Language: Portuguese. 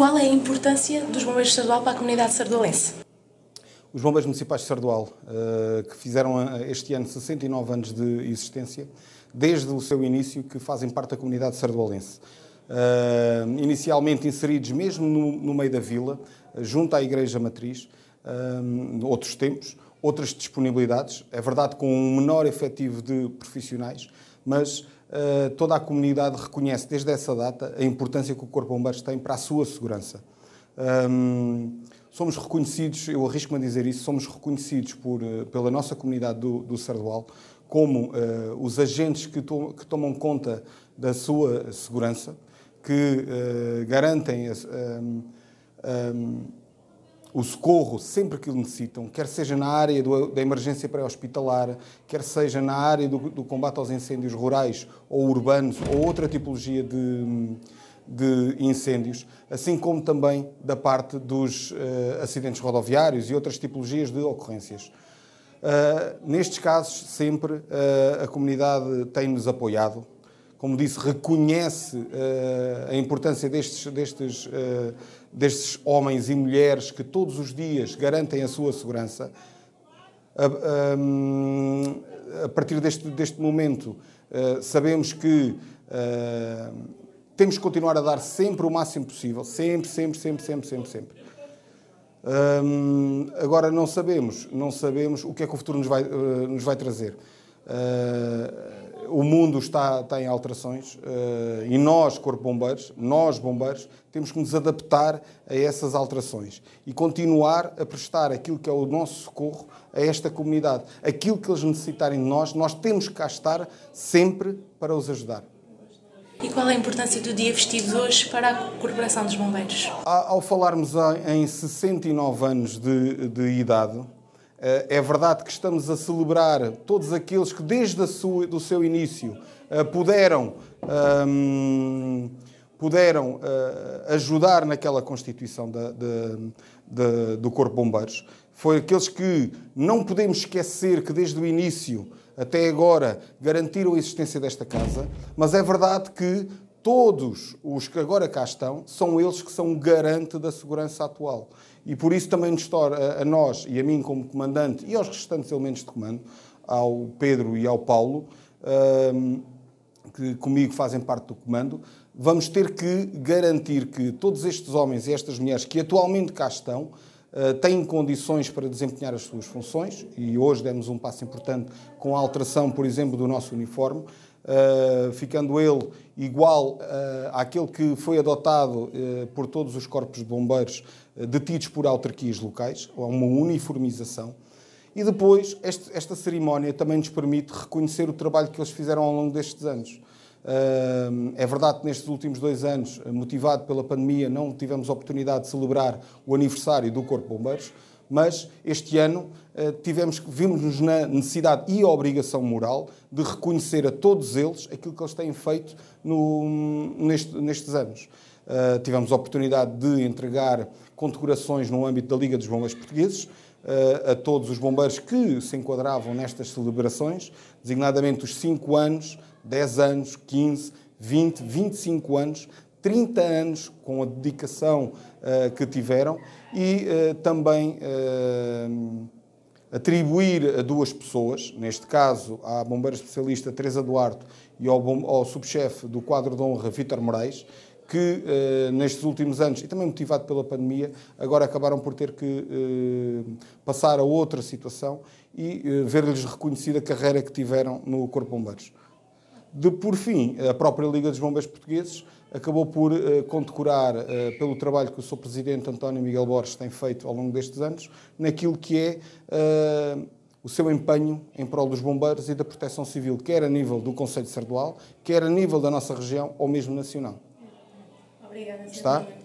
Qual é a importância dos bombeiros de Sardual para a comunidade sardualense? Os bombeiros municipais de Sardual, eh, que fizeram eh, este ano 69 anos de existência, desde o seu início que fazem parte da comunidade sardualense. Eh, inicialmente inseridos mesmo no meio da vila, junto à Igreja Matriz, outros tempos, outras disponibilidades. É verdade com um menor efetivo de profissionais, mas eh, toda a comunidade reconhece desde essa data a importância que o Corpo de Bombeiros tem para a sua segurança. Um, ehm, somos reconhecidos, eu arrisco-me a dizer isso, somos reconhecidos por, eh, pela nossa comunidade do, do Sardual como uh, os agentes que, to que, tomam conta da sua segurança, que uh, garantem. Um, ehm, um, ehm, o socorro sempre que o necessitam, quer seja na área do, da emergência pré-hospitalar, quer seja na área do, do, combate aos incêndios rurais ou urbanos ou outra tipologia de, de incêndios, assim como também da parte dos uh, acidentes rodoviários e outras tipologias de ocorrências. Uh, nestes casos, sempre uh, a comunidade tem-nos apoiado. Como disse, reconhece a importância destes, destes destes homens e mulheres que todos os dias garantem a sua segurança, a, a, a partir deste, deste momento, eh, sabemos que eh, temos que continuar a dar sempre o máximo possível, sempre, sempre, sempre, sempre, sempre, sempre. Eh, agora não sabemos, não sabemos o que é que o futuro nos vai, nos vai trazer o mundo está, está em alterações eh, e nós, Corpo Bombeiros, nós, bombeiros, temos que nos adaptar a essas alterações e continuar a prestar aquilo que é o nosso socorro a esta comunidade. Aquilo que eles necessitarem de nós, nós temos que cá estar sempre para os ajudar. E qual é a importância do dia vestido hoje para a Corporação dos Bombeiros? Ao falarmos em 69 anos de, de idade, eh, é verdade que estamos a celebrar todos aqueles que, desde o seu início, eh, puderam, um, ehm, puderam uh, ajudar naquela constituição do Corpo Bombeiros. Foi aqueles que não podemos esquecer que, desde o início até agora, garantiram a existência desta casa, mas é verdade que todos os que agora cá estão são eles que são o garante da segurança atual. E por isso também nos torna a, nós e a mim como comandante e aos restantes elementos de comando, ao Pedro e ao Paulo, hum, que comigo fazem parte do comando, vamos ter que garantir que todos estes homens e estas mulheres que atualmente cá estão eh, têm condições para desempenhar as suas funções, e hoje demos um passo importante com a alteração, por exemplo, do nosso uniforme, eh, ficando ele igual uh, àquele que foi adotado uh, por todos os corpos de bombeiros detidos por autarquias locais, há uma uniformização. E depois, este, esta cerimónia também nos permite reconhecer o trabalho que eles fizeram ao longo destes anos. É verdade que nestes últimos dois anos, motivado pela pandemia, não tivemos oportunidade de celebrar o aniversário do Corpo de Bombeiros, mas este ano eh, tivemos vimos-nos na necessidade e obrigação moral de reconhecer a todos eles aquilo que eles têm feito no, neste, nestes anos. Uh, tivemos a oportunidade de entregar condecorações no âmbito da Liga dos Bombeiros Portugueses uh, a todos os bombeiros que se enquadravam nestas celebrações, designadamente os 5 anos, 10 anos, 15, 20, 25 anos 30 anos com a dedicação uh, que tiveram e uh, também uh, atribuir a duas pessoas, neste caso à bombeira especialista Teresa Duarte e ao, ao subchefe do quadro de honra Vítor Moraes, que nestes últimos anos, e também motivado pela pandemia, agora acabaram por ter que passar a outra situação e ver-lhes reconhecida a carreira que tiveram no Corpo Bombeiros. De, por fim, a própria Liga dos Bombeiros Portugueses acabou por uh, condecorar, uh, pelo trabalho que o seu presidente António Miguel Borges tem feito ao longo destes anos, naquilo que é uh, o seu empenho em prol dos bombeiros e da proteção civil, quer a nível do Conselho Cerdual, quer a nível da nossa região ou mesmo nacional. Obrigada, Sra. Está?